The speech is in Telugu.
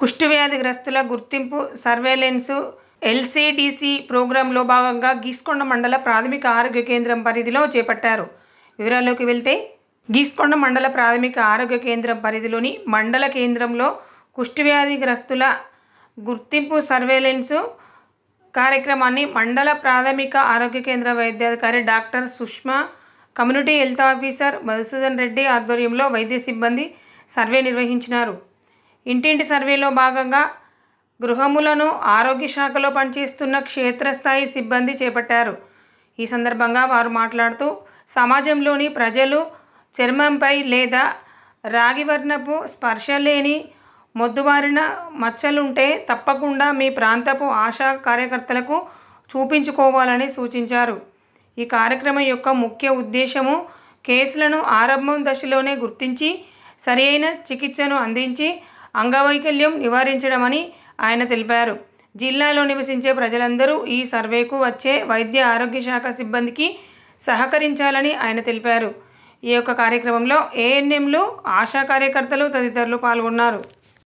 కుష్ఠవ్యాధిగ్రస్తుల గుర్తింపు సర్వేలెన్సు ఎల్సీడీసీ ప్రోగ్రాంలో భాగంగా గీస్కొండ మండల ప్రాథమిక ఆరోగ్య కేంద్రం పరిధిలో చేపట్టారు వివరాల్లోకి వెళ్తే గీస్కొండ మండల ప్రాథమిక ఆరోగ్య కేంద్రం పరిధిలోని మండల కేంద్రంలో కుష్ఠవ్యాధిగ్రస్తుల గుర్తింపు సర్వేలెన్సు కార్యక్రమాన్ని మండల ప్రాథమిక ఆరోగ్య కేంద్ర వైద్యాధికారి doctor Sushma community health officer Madhusudan Reddy ఆధ్వర్యంలో వైద్య సిబ్బంది సర్వే నిర్వహించినారు ఇంటింటి సర్వేలో భాగంగా గృహములను ఆరోగ్య శాఖలో పనిచేస్తున్న క్షేత్రస్థాయి సిబ్బంది చేపట్టారు ఈ సందర్భంగా వారు మాట్లాడుతూ సమాజంలోని ప్రజలు చర్మంపై లేదా రాగివర్ణపు స్పర్శ లేని మొద్దుబారిన మచ్చలుంటే తప్పకుండా మీ ప్రాంతపు ఆశా కార్యకర్తలకు చూపించుకోవాలని సూచించారు ఈ కార్యక్రమం యొక్క ముఖ్య ఉద్దేశము కేసులను ఆరంభం దశలోనే గుర్తించి సరైన చికిత్సను అందించి అంగవైకల్యం నివారించడమని ఆయన తెలిపారు జిల్లాలో నివసించే ప్రజలందరూ ఈ సర్వేకు వచ్చే వైద్య ఆరోగ్య శాఖ సిబ్బందికి సహకరించాలని ఆయన తెలిపారు ఈ యొక్క కార్యక్రమంలో ఏఎన్ఎంలు ఆశా కార్యకర్తలు తదితరులు పాల్గొన్నారు